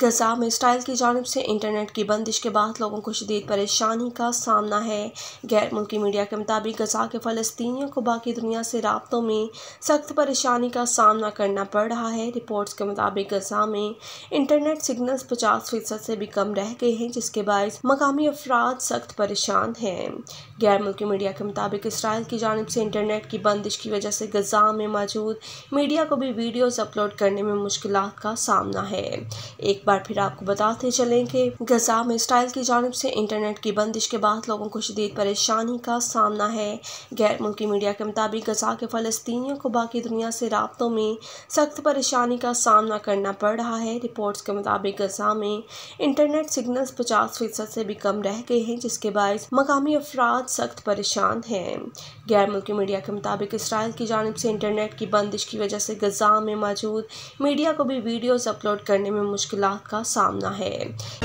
गजा में इसराइल की जानब से इंटरनेट की बंदिश के बाद लोगों को शदीद परेशानी का सामना है गैर मुल्की मीडिया के मुताबिक गजा के फ़लस्तियों को बाकी दुनिया से रबतों में सख्त परेशानी का सामना करना पड़ रहा है रिपोर्ट्स के मुताबिक गजा में इंटरनेट सिग्नल्स पचास फीसद से भी कम रह गए हैं जिसके बायस मकामी अफराद सख्त परेशान हैं गैर मुल्की मीडिया के मुताबिक इसराइल की जानब से इंटरनेट की बंदिश की वजह से गजा में मौजूद मीडिया को भी वीडियोज़ अपलोड करने में मुश्किल का सामना है एक बार फिर आपको बताते चलें कि गजा में इसराइल की जानब से इंटरनेट की बंदिश के बाद लोगों को शदीद परेशानी का सामना है गैर मुल्की मीडिया के मुताबिक गजा के फ़लस्तियों को बाकी दुनिया से रबतों में सख्त परेशानी का सामना करना पड़ रहा है रिपोर्ट्स के मुताबिक गजा में इंटरनेट सिग्नल्स पचास फीसद से भी कम रह गए हैं जिसके बायस मकामी अफराद सख्त परेशान हैं गैर मुल्की मीडिया के मुताबिक इसराइल की जानब से इंटरनेट की बंदिश की वजह से गजा में मौजूद मीडिया को भी वीडियोज़ अपलोड करने में मुश्किल का सामना है